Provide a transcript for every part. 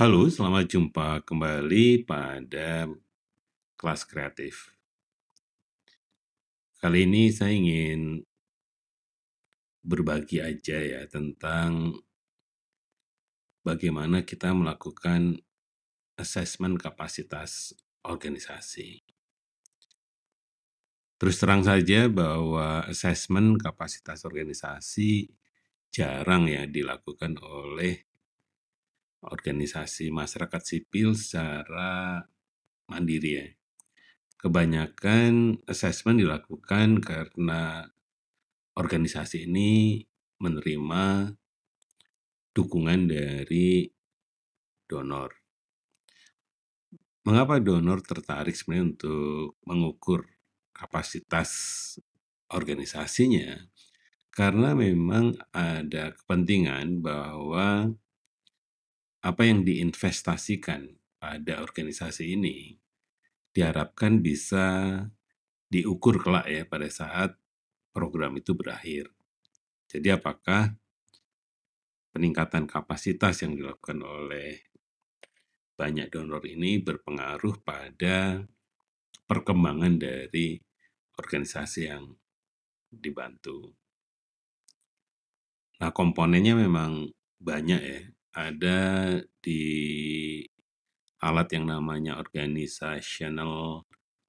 Halo, selamat jumpa kembali pada kelas kreatif. Kali ini saya ingin berbagi aja ya tentang bagaimana kita melakukan assessment kapasitas organisasi. Terus terang saja bahwa assessment kapasitas organisasi jarang ya dilakukan oleh organisasi masyarakat sipil secara mandiri ya. Kebanyakan assessment dilakukan karena organisasi ini menerima dukungan dari donor. Mengapa donor tertarik sebenarnya untuk mengukur kapasitas organisasinya? Karena memang ada kepentingan bahwa apa yang diinvestasikan pada organisasi ini diharapkan bisa diukur kelak ya pada saat program itu berakhir. Jadi apakah peningkatan kapasitas yang dilakukan oleh banyak donor ini berpengaruh pada perkembangan dari organisasi yang dibantu. Nah, komponennya memang banyak ya ada di alat yang namanya organizational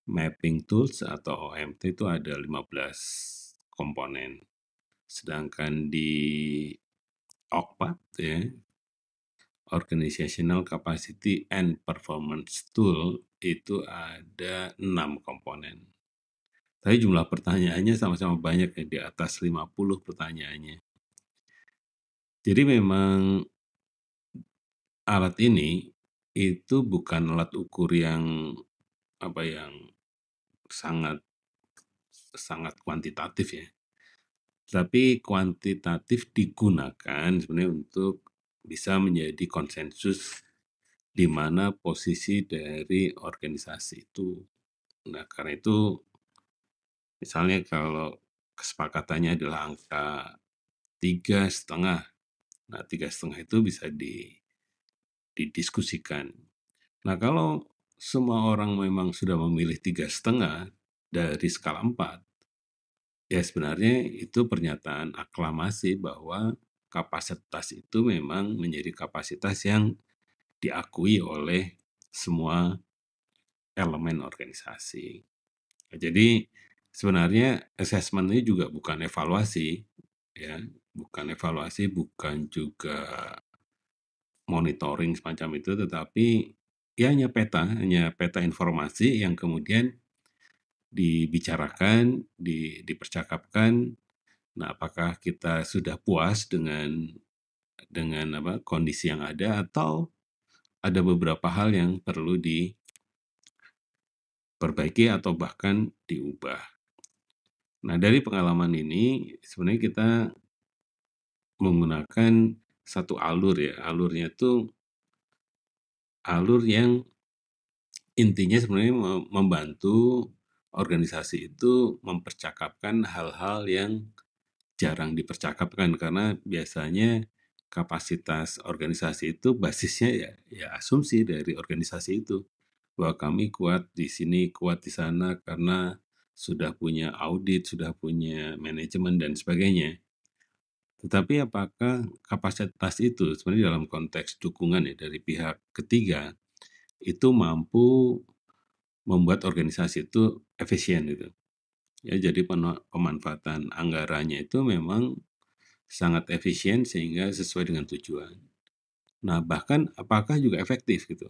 mapping tools atau OMT itu ada 15 komponen. Sedangkan di OCPAT ya, Organizational Capacity and Performance Tool itu ada enam komponen. Tapi jumlah pertanyaannya sama-sama banyak ya, di atas 50 pertanyaannya. Jadi memang Alat ini, itu bukan alat ukur yang, apa, yang sangat sangat kuantitatif ya, tapi kuantitatif digunakan sebenarnya untuk bisa menjadi konsensus di mana posisi dari organisasi itu. Nah, karena itu, misalnya kalau kesepakatannya adalah angka setengah, nah tiga setengah itu bisa di didiskusikan. Nah kalau semua orang memang sudah memilih tiga setengah dari skala empat, ya sebenarnya itu pernyataan aklamasi bahwa kapasitas itu memang menjadi kapasitas yang diakui oleh semua elemen organisasi. Nah, jadi sebenarnya assessment ini juga bukan evaluasi, ya bukan evaluasi, bukan juga monitoring semacam itu, tetapi ya hanya peta, hanya peta informasi yang kemudian dibicarakan, di, dipercakapkan. Nah, apakah kita sudah puas dengan dengan apa kondisi yang ada atau ada beberapa hal yang perlu diperbaiki atau bahkan diubah. Nah, dari pengalaman ini sebenarnya kita menggunakan satu alur ya alurnya itu alur yang intinya sebenarnya membantu organisasi itu mempercakapkan hal-hal yang jarang dipercakapkan karena biasanya kapasitas organisasi itu basisnya ya, ya asumsi dari organisasi itu bahwa kami kuat di sini kuat di sana karena sudah punya audit sudah punya manajemen dan sebagainya tetapi apakah kapasitas itu sebenarnya dalam konteks dukungan ya dari pihak ketiga itu mampu membuat organisasi itu efisien gitu. Ya jadi pemanfaatan anggarannya itu memang sangat efisien sehingga sesuai dengan tujuan. Nah, bahkan apakah juga efektif gitu.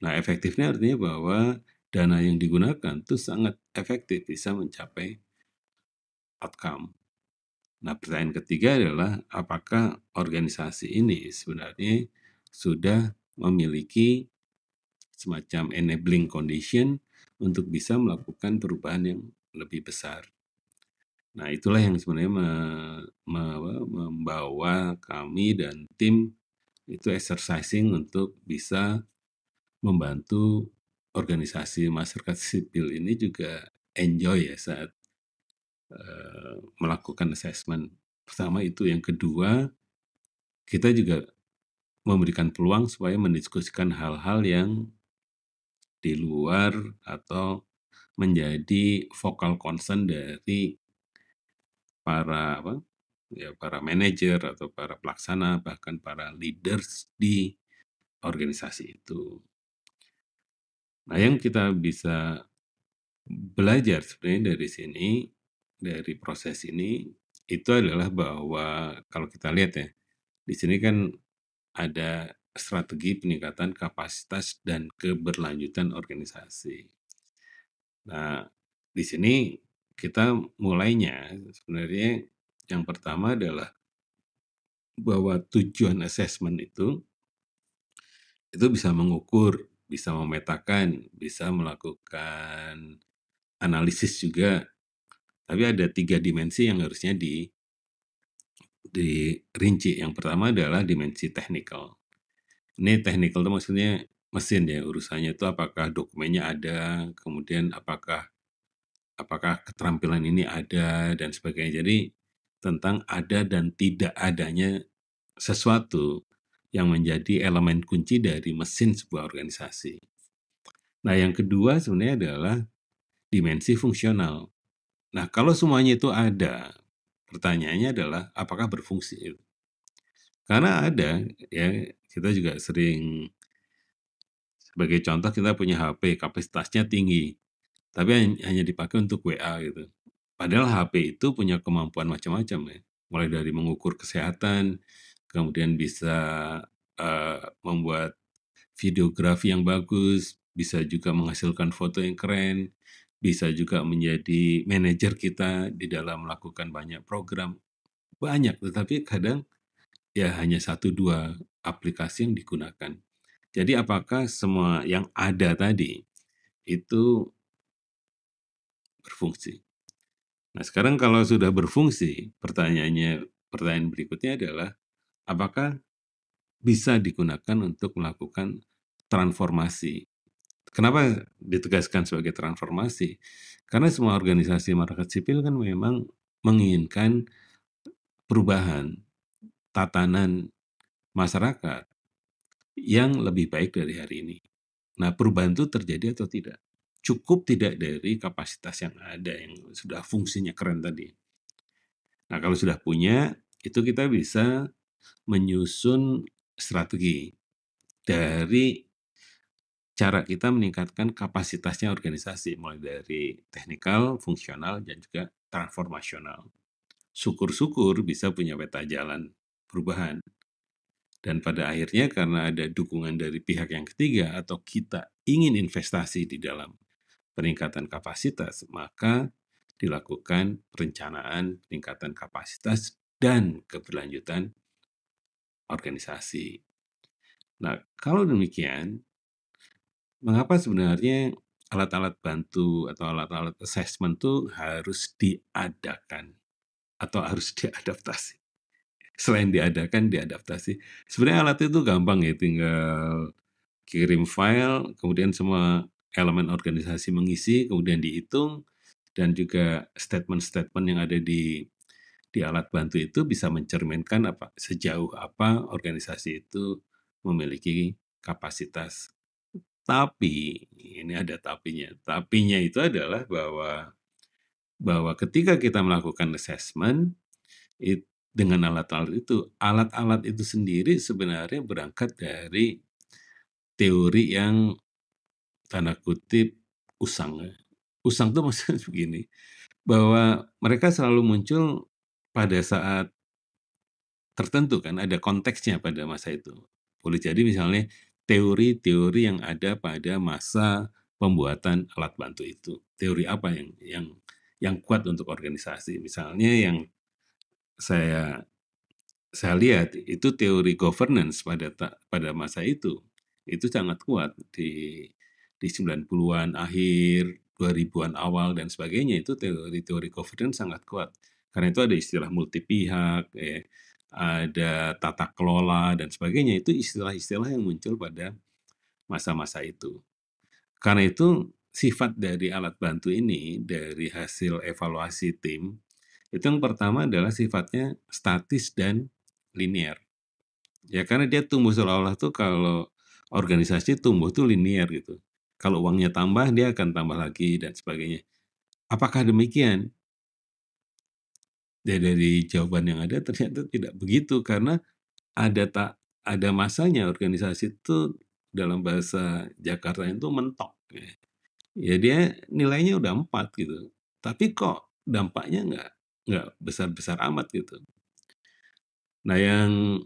Nah, efektifnya artinya bahwa dana yang digunakan itu sangat efektif bisa mencapai outcome. Nah, pertanyaan ketiga adalah apakah organisasi ini sebenarnya sudah memiliki semacam enabling condition untuk bisa melakukan perubahan yang lebih besar. Nah, itulah yang sebenarnya me, me, membawa kami dan tim itu exercising untuk bisa membantu organisasi masyarakat sipil ini juga enjoy ya saat Eh, melakukan assessment. Pertama itu, yang kedua, kita juga memberikan peluang supaya mendiskusikan hal-hal yang di luar atau menjadi vokal concern dari para apa, ya para manajer atau para pelaksana, bahkan para leaders di organisasi itu. Nah, yang kita bisa belajar sebenarnya dari sini dari proses ini itu adalah bahwa kalau kita lihat ya, di sini kan ada strategi peningkatan kapasitas dan keberlanjutan organisasi. Nah, di sini kita mulainya sebenarnya yang pertama adalah bahwa tujuan assessment itu itu bisa mengukur, bisa memetakan, bisa melakukan analisis juga tapi ada tiga dimensi yang harusnya di dirinci. Yang pertama adalah dimensi technical. Ini technical itu maksudnya mesin ya urusannya itu apakah dokumennya ada, kemudian apakah apakah keterampilan ini ada dan sebagainya. Jadi tentang ada dan tidak adanya sesuatu yang menjadi elemen kunci dari mesin sebuah organisasi. Nah, yang kedua sebenarnya adalah dimensi fungsional. Nah, kalau semuanya itu ada, pertanyaannya adalah apakah berfungsi? Karena ada, ya kita juga sering sebagai contoh kita punya HP kapasitasnya tinggi, tapi hanya dipakai untuk WA gitu. Padahal HP itu punya kemampuan macam-macam ya, mulai dari mengukur kesehatan, kemudian bisa uh, membuat videografi yang bagus, bisa juga menghasilkan foto yang keren, bisa juga menjadi manajer kita di dalam melakukan banyak program. Banyak, tetapi kadang ya hanya satu dua aplikasi yang digunakan. Jadi apakah semua yang ada tadi itu berfungsi? Nah sekarang kalau sudah berfungsi, pertanyaannya pertanyaan berikutnya adalah apakah bisa digunakan untuk melakukan transformasi Kenapa ditegaskan sebagai transformasi? Karena semua organisasi masyarakat sipil kan memang menginginkan perubahan tatanan masyarakat yang lebih baik dari hari ini. Nah, perubahan itu terjadi atau tidak? Cukup tidak dari kapasitas yang ada yang sudah fungsinya keren tadi. Nah, kalau sudah punya, itu kita bisa menyusun strategi dari cara kita meningkatkan kapasitasnya organisasi mulai dari teknikal, fungsional, dan juga transformasional. Syukur-syukur bisa punya peta jalan perubahan. Dan pada akhirnya karena ada dukungan dari pihak yang ketiga atau kita ingin investasi di dalam peningkatan kapasitas, maka dilakukan perencanaan peningkatan kapasitas dan keberlanjutan organisasi. Nah, kalau demikian, Mengapa sebenarnya alat-alat bantu atau alat-alat assessment itu harus diadakan atau harus diadaptasi? Selain diadakan, diadaptasi. Sebenarnya alat itu gampang ya, tinggal kirim file, kemudian semua elemen organisasi mengisi, kemudian dihitung, dan juga statement-statement yang ada di di alat bantu itu bisa mencerminkan apa sejauh apa organisasi itu memiliki kapasitas tapi, ini ada tapinya, tapinya itu adalah bahwa bahwa ketika kita melakukan assessment it dengan alat-alat itu, alat-alat itu sendiri sebenarnya berangkat dari teori yang tanda kutip usang. Usang itu maksudnya begini, bahwa mereka selalu muncul pada saat tertentu kan, ada konteksnya pada masa itu. Boleh jadi misalnya teori-teori yang ada pada masa pembuatan alat bantu itu. Teori apa yang yang yang kuat untuk organisasi? Misalnya yang saya saya lihat itu teori governance pada pada masa itu itu sangat kuat di di 90-an akhir, 2000-an awal dan sebagainya itu teori-teori governance sangat kuat. Karena itu ada istilah multi pihak ya ada tata kelola dan sebagainya itu istilah-istilah yang muncul pada masa-masa itu. Karena itu sifat dari alat bantu ini dari hasil evaluasi tim itu yang pertama adalah sifatnya statis dan linear. Ya karena dia tumbuh seolah-olah tuh kalau organisasi tumbuh tuh linear gitu. Kalau uangnya tambah dia akan tambah lagi dan sebagainya. Apakah demikian? dari, dari jawaban yang ada ternyata tidak begitu karena ada tak ada masanya organisasi itu dalam bahasa Jakarta itu mentok. Ya. ya, dia nilainya udah empat gitu. Tapi kok dampaknya nggak nggak besar-besar amat gitu. Nah yang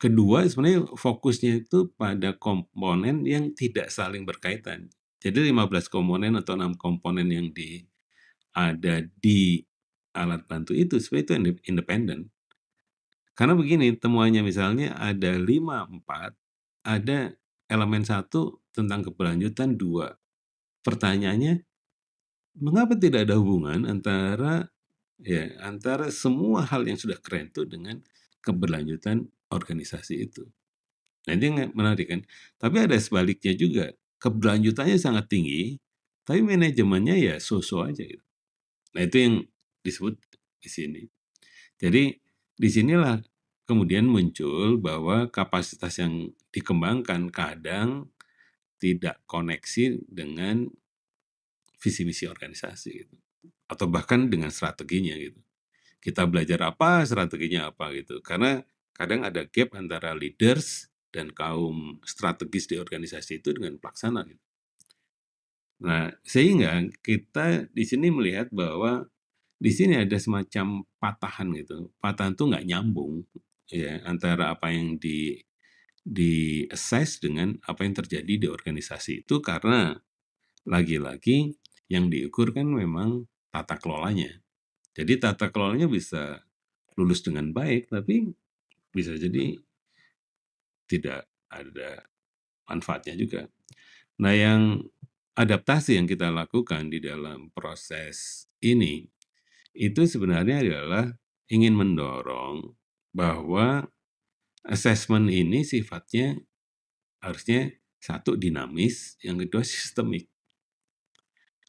kedua sebenarnya fokusnya itu pada komponen yang tidak saling berkaitan. Jadi 15 komponen atau enam komponen yang di ada di alat bantu itu sebenarnya itu independen. Karena begini, temuannya misalnya ada 5, 4, ada elemen satu tentang keberlanjutan dua. Pertanyaannya, mengapa tidak ada hubungan antara ya antara semua hal yang sudah keren itu dengan keberlanjutan organisasi itu? Nah, ini menarik kan? Tapi ada sebaliknya juga. Keberlanjutannya sangat tinggi, tapi manajemennya ya so-so aja gitu. Nah, itu yang disebut di sini. Jadi di sinilah kemudian muncul bahwa kapasitas yang dikembangkan kadang tidak koneksi dengan visi misi organisasi gitu. atau bahkan dengan strateginya gitu. Kita belajar apa, strateginya apa gitu. Karena kadang ada gap antara leaders dan kaum strategis di organisasi itu dengan pelaksana gitu. Nah, sehingga kita di sini melihat bahwa di sini ada semacam patahan gitu. Patahan itu nggak nyambung ya antara apa yang di di assess dengan apa yang terjadi di organisasi itu karena lagi-lagi yang diukur kan memang tata kelolanya. Jadi tata kelolanya bisa lulus dengan baik tapi bisa jadi tidak ada manfaatnya juga. Nah, yang adaptasi yang kita lakukan di dalam proses ini itu sebenarnya adalah ingin mendorong bahwa assessment ini sifatnya harusnya satu dinamis, yang kedua sistemik.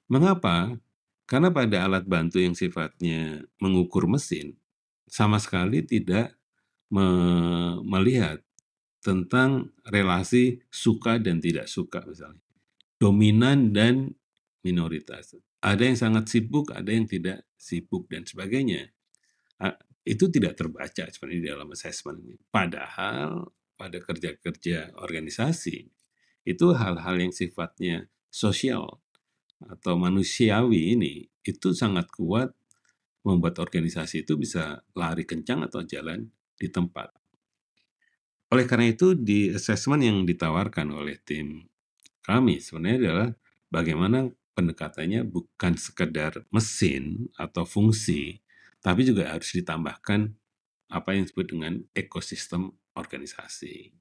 Mengapa? Karena pada alat bantu yang sifatnya mengukur mesin sama sekali tidak me melihat tentang relasi suka dan tidak suka misalnya. Dominan dan minoritas. Ada yang sangat sibuk, ada yang tidak sibuk dan sebagainya. Itu tidak terbaca sebenarnya di dalam assessment ini. Padahal pada kerja-kerja organisasi itu hal-hal yang sifatnya sosial atau manusiawi ini itu sangat kuat membuat organisasi itu bisa lari kencang atau jalan di tempat. Oleh karena itu di assessment yang ditawarkan oleh tim kami sebenarnya adalah bagaimana pendekatannya bukan sekedar mesin atau fungsi, tapi juga harus ditambahkan apa yang disebut dengan ekosistem organisasi.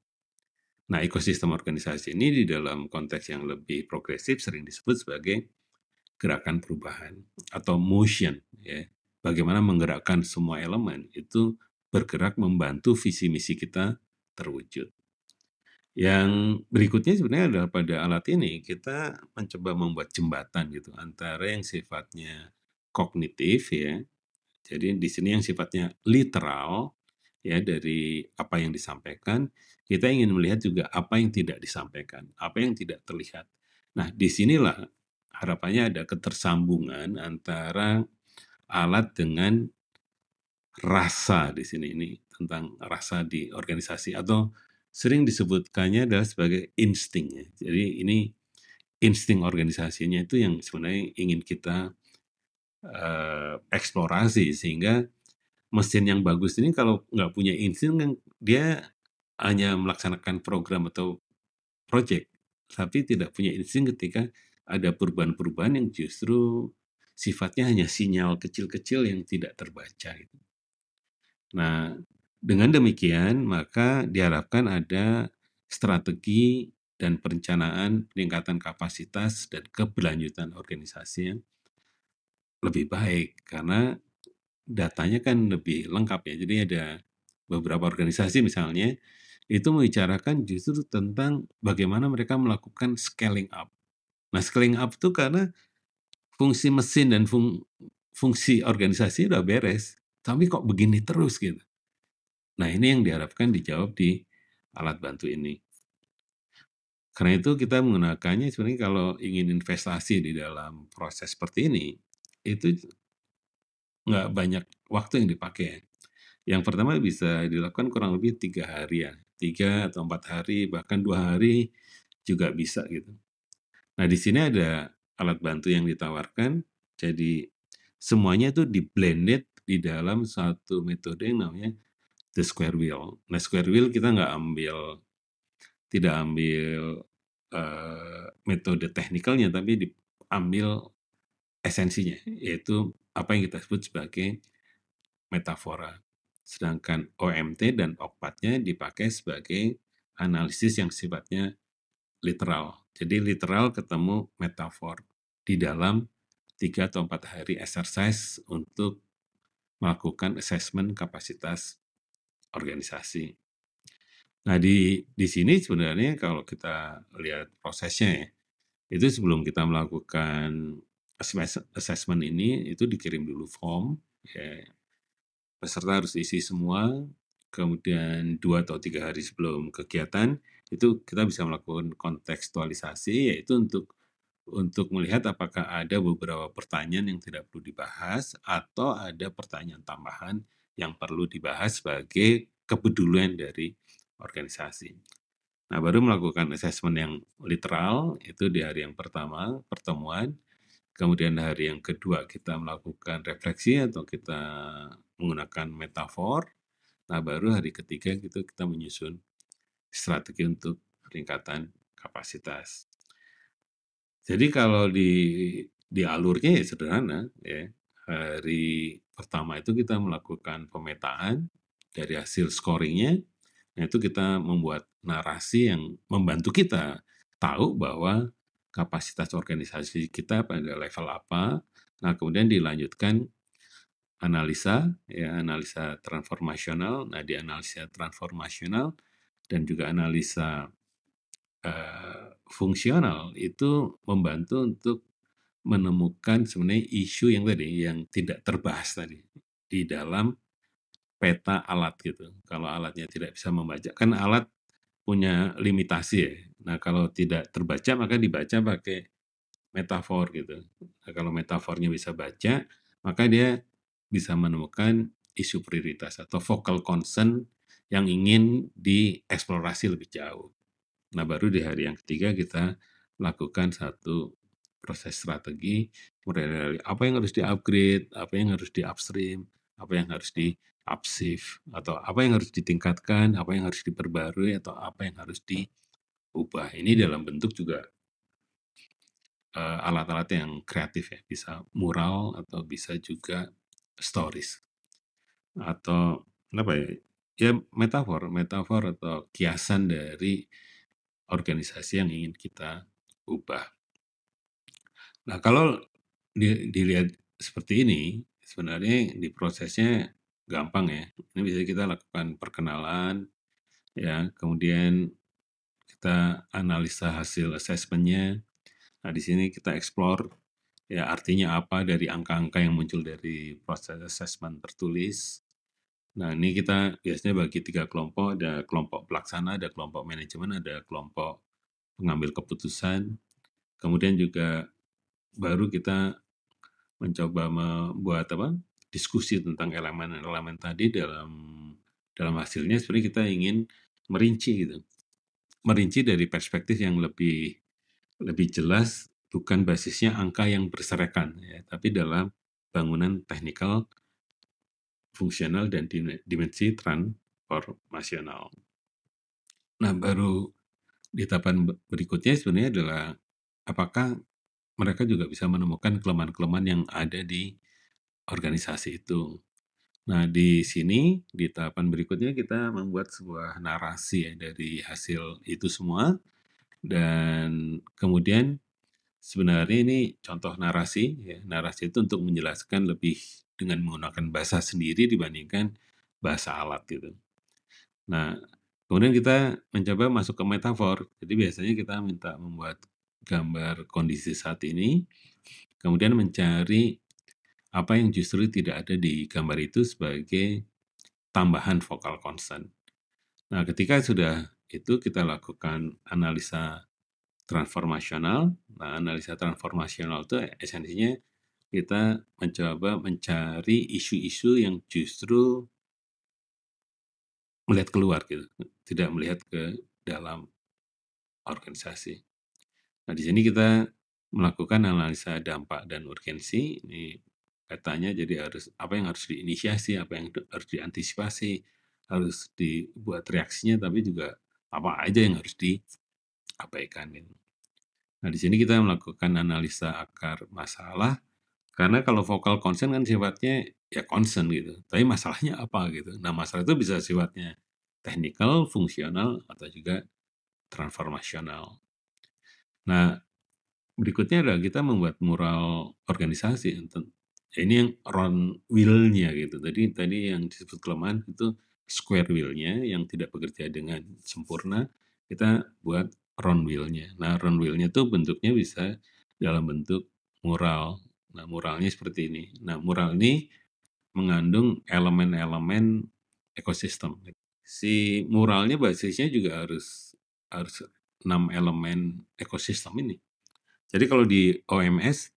Nah, ekosistem organisasi ini di dalam konteks yang lebih progresif sering disebut sebagai gerakan perubahan atau motion. Ya. Bagaimana menggerakkan semua elemen itu bergerak membantu visi misi kita terwujud. Yang berikutnya sebenarnya adalah pada alat ini kita mencoba membuat jembatan gitu antara yang sifatnya kognitif ya. Jadi di sini yang sifatnya literal ya dari apa yang disampaikan, kita ingin melihat juga apa yang tidak disampaikan, apa yang tidak terlihat. Nah, di sinilah harapannya ada ketersambungan antara alat dengan rasa di sini ini tentang rasa di organisasi atau sering disebutkannya adalah sebagai insting. Ya. Jadi ini insting organisasinya itu yang sebenarnya ingin kita uh, eksplorasi sehingga mesin yang bagus ini kalau nggak punya insting kan dia hanya melaksanakan program atau project tapi tidak punya insting ketika ada perubahan-perubahan yang justru sifatnya hanya sinyal kecil-kecil yang tidak terbaca gitu. Nah, dengan demikian, maka diharapkan ada strategi dan perencanaan peningkatan kapasitas dan keberlanjutan organisasi yang lebih baik karena datanya kan lebih lengkap ya. Jadi ada beberapa organisasi misalnya itu membicarakan justru tentang bagaimana mereka melakukan scaling up. Nah, scaling up itu karena fungsi mesin dan fung fungsi organisasi udah beres, tapi kok begini terus gitu. Nah, ini yang diharapkan dijawab di alat bantu ini. Karena itu kita menggunakannya sebenarnya kalau ingin investasi di dalam proses seperti ini, itu nggak banyak waktu yang dipakai. Yang pertama bisa dilakukan kurang lebih tiga hari ya, tiga atau empat hari, bahkan dua hari juga bisa gitu. Nah di sini ada alat bantu yang ditawarkan, jadi semuanya itu di blended di dalam satu metode yang namanya the square wheel. Nah square wheel kita nggak ambil tidak ambil uh, metode teknikalnya tapi diambil esensinya yaitu apa yang kita sebut sebagai metafora. Sedangkan OMT dan OKPAT-nya dipakai sebagai analisis yang sifatnya literal. Jadi literal ketemu metafor di dalam tiga atau empat hari exercise untuk melakukan assessment kapasitas organisasi. Nah, di di sini sebenarnya kalau kita lihat prosesnya ya, itu sebelum kita melakukan assessment ini itu dikirim dulu form ya. Peserta harus isi semua, kemudian dua atau tiga hari sebelum kegiatan itu kita bisa melakukan kontekstualisasi yaitu untuk untuk melihat apakah ada beberapa pertanyaan yang tidak perlu dibahas atau ada pertanyaan tambahan yang perlu dibahas sebagai kepedulian dari organisasi. Nah, baru melakukan asesmen yang literal itu di hari yang pertama pertemuan, kemudian hari yang kedua kita melakukan refleksi atau kita menggunakan metafor. Nah, baru hari ketiga itu kita menyusun strategi untuk peningkatan kapasitas. Jadi kalau di di alurnya ya sederhana ya hari pertama itu kita melakukan pemetaan dari hasil scoringnya. Nah itu kita membuat narasi yang membantu kita tahu bahwa kapasitas organisasi kita pada level apa. Nah kemudian dilanjutkan analisa, ya analisa transformasional. Nah di analisa transformasional dan juga analisa uh, fungsional itu membantu untuk menemukan sebenarnya isu yang tadi yang tidak terbahas tadi di dalam peta alat gitu. Kalau alatnya tidak bisa membaca, kan alat punya limitasi ya. Nah kalau tidak terbaca maka dibaca pakai metafor gitu. Nah, kalau metafornya bisa baca, maka dia bisa menemukan isu prioritas atau focal concern yang ingin dieksplorasi lebih jauh. Nah baru di hari yang ketiga kita lakukan satu proses strategi, mulai dari apa yang harus di-upgrade, apa yang harus di-upstream, apa yang harus di upshift atau apa yang harus ditingkatkan, apa yang harus diperbarui atau apa yang harus diubah. Ini dalam bentuk juga eh, alat-alat uh, yang kreatif ya, bisa mural atau bisa juga stories atau apa ya? Ya metafor, metafor atau kiasan dari organisasi yang ingin kita ubah. Nah, kalau di dilihat seperti ini, sebenarnya di prosesnya gampang ya. Ini bisa kita lakukan perkenalan, ya, kemudian kita analisa hasil asesmennya. Nah, di sini kita explore ya artinya apa dari angka-angka yang muncul dari proses asesmen tertulis. Nah, ini kita biasanya bagi tiga kelompok, ada kelompok pelaksana, ada kelompok manajemen, ada kelompok pengambil keputusan. Kemudian juga baru kita mencoba membuat apa diskusi tentang elemen-elemen tadi dalam dalam hasilnya sebenarnya kita ingin merinci gitu merinci dari perspektif yang lebih lebih jelas bukan basisnya angka yang berserakan ya tapi dalam bangunan teknikal fungsional dan dimensi transformasional nah baru di tahapan berikutnya sebenarnya adalah apakah mereka juga bisa menemukan kelemahan-kelemahan yang ada di organisasi itu. Nah, di sini, di tahapan berikutnya kita membuat sebuah narasi ya dari hasil itu semua. Dan kemudian sebenarnya ini contoh narasi. Ya. Narasi itu untuk menjelaskan lebih dengan menggunakan bahasa sendiri dibandingkan bahasa alat gitu. Nah, kemudian kita mencoba masuk ke metafor. Jadi biasanya kita minta membuat gambar kondisi saat ini, kemudian mencari apa yang justru tidak ada di gambar itu sebagai tambahan vokal constant. Nah, ketika sudah itu kita lakukan analisa transformasional. Nah, analisa transformasional itu esensinya kita mencoba mencari isu-isu yang justru melihat keluar gitu, tidak melihat ke dalam organisasi. Nah, di sini kita melakukan analisa dampak dan urgensi. Ini katanya jadi harus apa yang harus diinisiasi, apa yang harus diantisipasi, harus dibuat reaksinya, tapi juga apa aja yang harus diabaikan. Gitu. Nah, di sini kita melakukan analisa akar masalah, karena kalau vokal concern kan sifatnya ya concern gitu, tapi masalahnya apa gitu. Nah, masalah itu bisa sifatnya teknikal, fungsional, atau juga transformasional. Nah, berikutnya adalah kita membuat mural organisasi ya ini yang round wheel-nya gitu. Tadi tadi yang disebut kelemahan itu square wheel-nya yang tidak bekerja dengan sempurna, kita buat round wheel-nya. Nah, round wheel-nya tuh bentuknya bisa dalam bentuk mural. Nah, muralnya seperti ini. Nah, mural ini mengandung elemen-elemen ekosistem. Si muralnya basisnya juga harus harus enam elemen ekosistem ini. Jadi kalau di OMS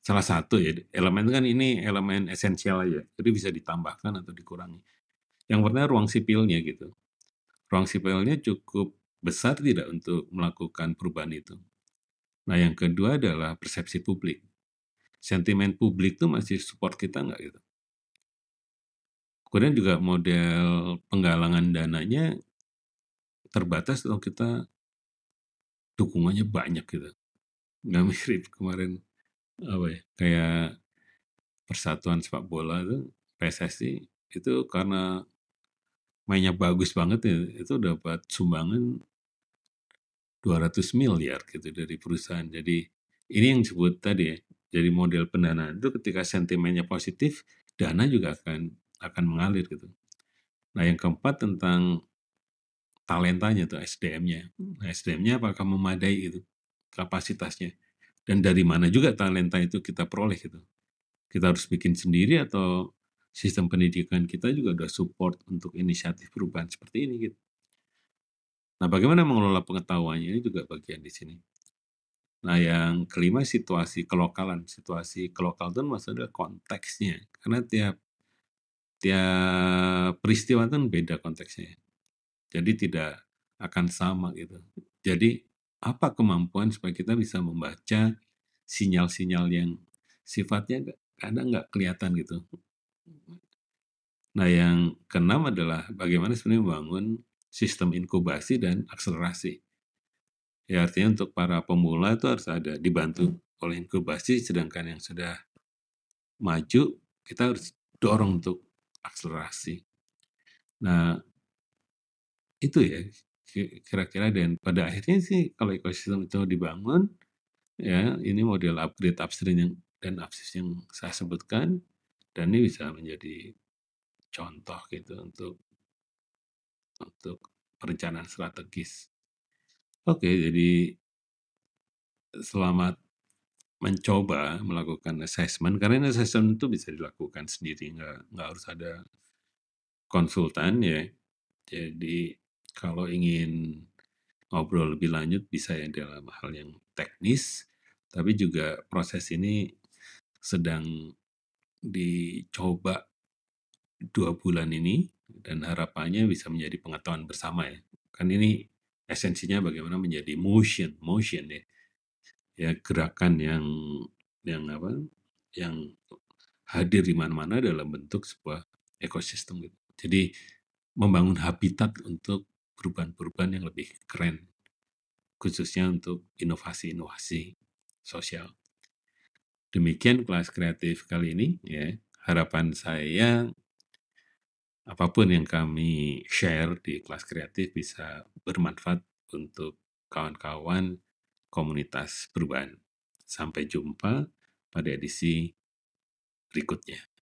salah satu ya elemen kan ini elemen esensial ya, Jadi bisa ditambahkan atau dikurangi. Yang pertama ruang sipilnya gitu. Ruang sipilnya cukup besar tidak untuk melakukan perubahan itu. Nah yang kedua adalah persepsi publik. Sentimen publik itu masih support kita nggak gitu. Kemudian juga model penggalangan dananya terbatas atau kita dukungannya banyak gitu. Nggak mirip kemarin apa ya, kayak persatuan sepak bola itu PSSI itu karena mainnya bagus banget ya, itu dapat sumbangan 200 miliar gitu dari perusahaan. Jadi ini yang disebut tadi ya, jadi model pendanaan itu ketika sentimennya positif, dana juga akan akan mengalir gitu. Nah yang keempat tentang talentanya tuh SDM-nya. Nah, SDM-nya apakah memadai itu kapasitasnya dan dari mana juga talenta itu kita peroleh gitu. Kita harus bikin sendiri atau sistem pendidikan kita juga sudah support untuk inisiatif perubahan seperti ini gitu. Nah, bagaimana mengelola pengetahuannya ini juga bagian di sini. Nah, yang kelima situasi kelokalan. Situasi kelokal itu kan maksudnya konteksnya. Karena tiap tiap peristiwa itu kan beda konteksnya jadi tidak akan sama gitu. Jadi apa kemampuan supaya kita bisa membaca sinyal-sinyal yang sifatnya kadang nggak kelihatan gitu. Nah yang keenam adalah bagaimana sebenarnya membangun sistem inkubasi dan akselerasi. Ya artinya untuk para pemula itu harus ada dibantu oleh inkubasi, sedangkan yang sudah maju kita harus dorong untuk akselerasi. Nah itu ya kira-kira dan pada akhirnya sih kalau ekosistem itu dibangun, ya ini model upgrade upstream yang dan upstream yang saya sebutkan dan ini bisa menjadi contoh gitu untuk untuk perencanaan strategis. Oke, jadi selamat mencoba melakukan assessment karena assessment itu bisa dilakukan sendiri nggak nggak harus ada konsultan ya. Jadi kalau ingin ngobrol lebih lanjut bisa ya dalam hal yang teknis, tapi juga proses ini sedang dicoba dua bulan ini dan harapannya bisa menjadi pengetahuan bersama ya. Kan ini esensinya bagaimana menjadi motion, motion ya. Ya gerakan yang yang apa? yang hadir di mana-mana dalam bentuk sebuah ekosistem gitu. Jadi membangun habitat untuk perubahan-perubahan yang lebih keren, khususnya untuk inovasi-inovasi sosial. Demikian kelas kreatif kali ini. Ya. Harapan saya apapun yang kami share di kelas kreatif bisa bermanfaat untuk kawan-kawan komunitas perubahan. Sampai jumpa pada edisi berikutnya.